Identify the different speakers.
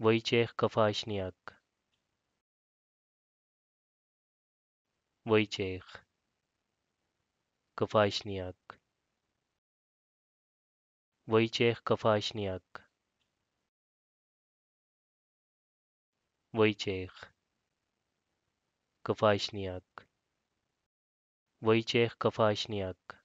Speaker 1: Wojciech Kowaśniak Wojciech Kowaśniak Wojciech Kowaśniak Wojciech Kowaśniak Wojciech Kowaśniak